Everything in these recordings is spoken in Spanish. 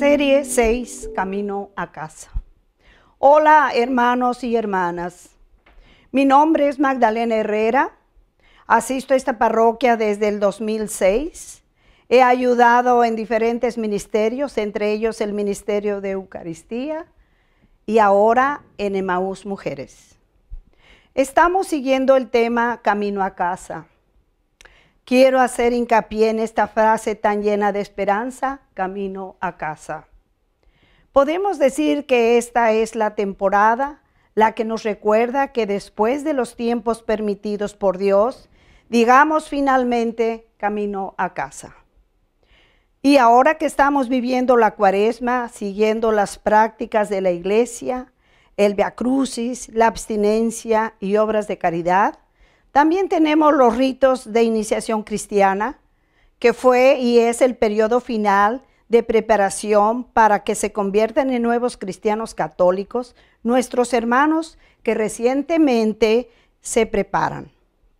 Serie 6, Camino a casa. Hola hermanos y hermanas. Mi nombre es Magdalena Herrera. Asisto a esta parroquia desde el 2006. He ayudado en diferentes ministerios, entre ellos el Ministerio de Eucaristía y ahora en Emaús Mujeres. Estamos siguiendo el tema Camino a casa Quiero hacer hincapié en esta frase tan llena de esperanza, camino a casa. Podemos decir que esta es la temporada, la que nos recuerda que después de los tiempos permitidos por Dios, digamos finalmente, camino a casa. Y ahora que estamos viviendo la cuaresma, siguiendo las prácticas de la iglesia, el Via la abstinencia y obras de caridad, también tenemos los ritos de iniciación cristiana, que fue y es el periodo final de preparación para que se conviertan en nuevos cristianos católicos, nuestros hermanos que recientemente se preparan.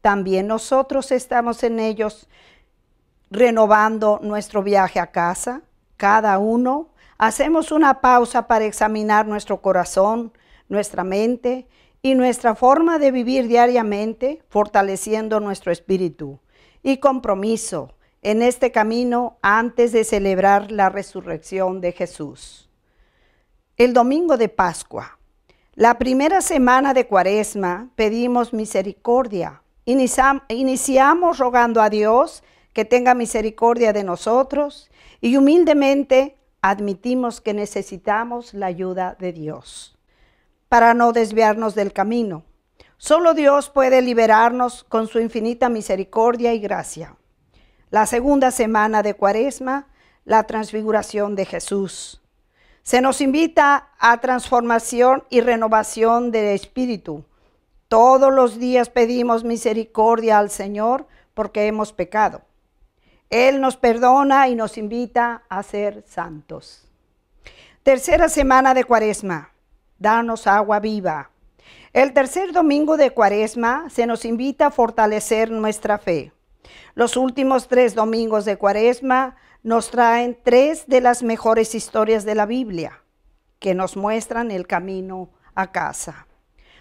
También nosotros estamos en ellos renovando nuestro viaje a casa, cada uno. Hacemos una pausa para examinar nuestro corazón, nuestra mente y nuestra forma de vivir diariamente, fortaleciendo nuestro espíritu y compromiso en este camino antes de celebrar la resurrección de Jesús. El domingo de Pascua. La primera semana de Cuaresma pedimos misericordia. iniciamos rogando a Dios que tenga misericordia de nosotros y humildemente admitimos que necesitamos la ayuda de Dios para no desviarnos del camino. Solo Dios puede liberarnos con su infinita misericordia y gracia. La segunda semana de Cuaresma, la transfiguración de Jesús. Se nos invita a transformación y renovación del espíritu. Todos los días pedimos misericordia al Señor porque hemos pecado. Él nos perdona y nos invita a ser santos. Tercera semana de Cuaresma, danos agua viva. El tercer domingo de Cuaresma se nos invita a fortalecer nuestra fe. Los últimos tres domingos de Cuaresma nos traen tres de las mejores historias de la Biblia que nos muestran el camino a casa.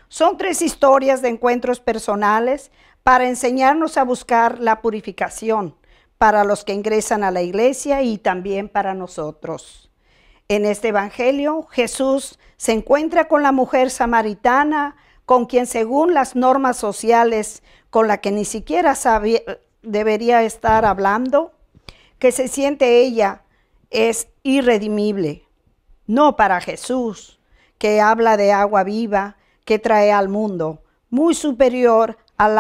Son tres historias de encuentros personales para enseñarnos a buscar la purificación para los que ingresan a la iglesia y también para nosotros. En este Evangelio Jesús se encuentra con la mujer samaritana, con quien según las normas sociales, con la que ni siquiera debería estar hablando, que se siente ella es irredimible. No para Jesús, que habla de agua viva que trae al mundo, muy superior al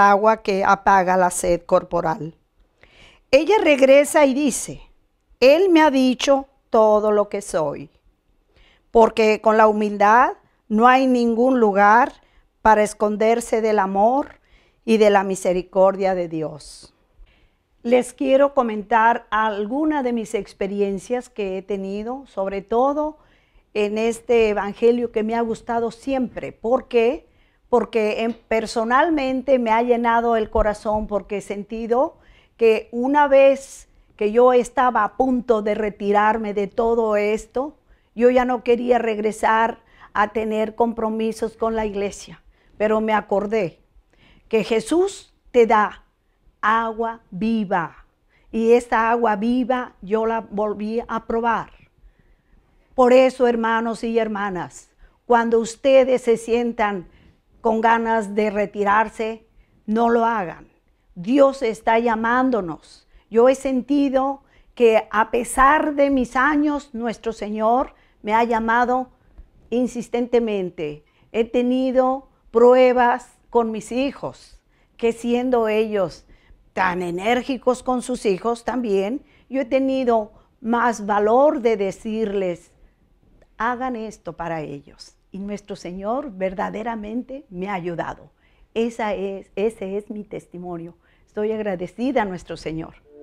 agua que apaga la sed corporal. Ella regresa y dice, Él me ha dicho todo lo que soy. Porque con la humildad no hay ningún lugar para esconderse del amor y de la misericordia de Dios. Les quiero comentar algunas de mis experiencias que he tenido, sobre todo en este evangelio que me ha gustado siempre. ¿Por qué? Porque personalmente me ha llenado el corazón porque he sentido que una vez que yo estaba a punto de retirarme de todo esto, yo ya no quería regresar a tener compromisos con la iglesia, pero me acordé que Jesús te da agua viva y esta agua viva yo la volví a probar. Por eso, hermanos y hermanas, cuando ustedes se sientan con ganas de retirarse, no lo hagan. Dios está llamándonos yo he sentido que a pesar de mis años, nuestro Señor me ha llamado insistentemente. He tenido pruebas con mis hijos, que siendo ellos tan enérgicos con sus hijos también, yo he tenido más valor de decirles, hagan esto para ellos. Y nuestro Señor verdaderamente me ha ayudado. Esa es, ese es mi testimonio. Estoy agradecida a nuestro Señor.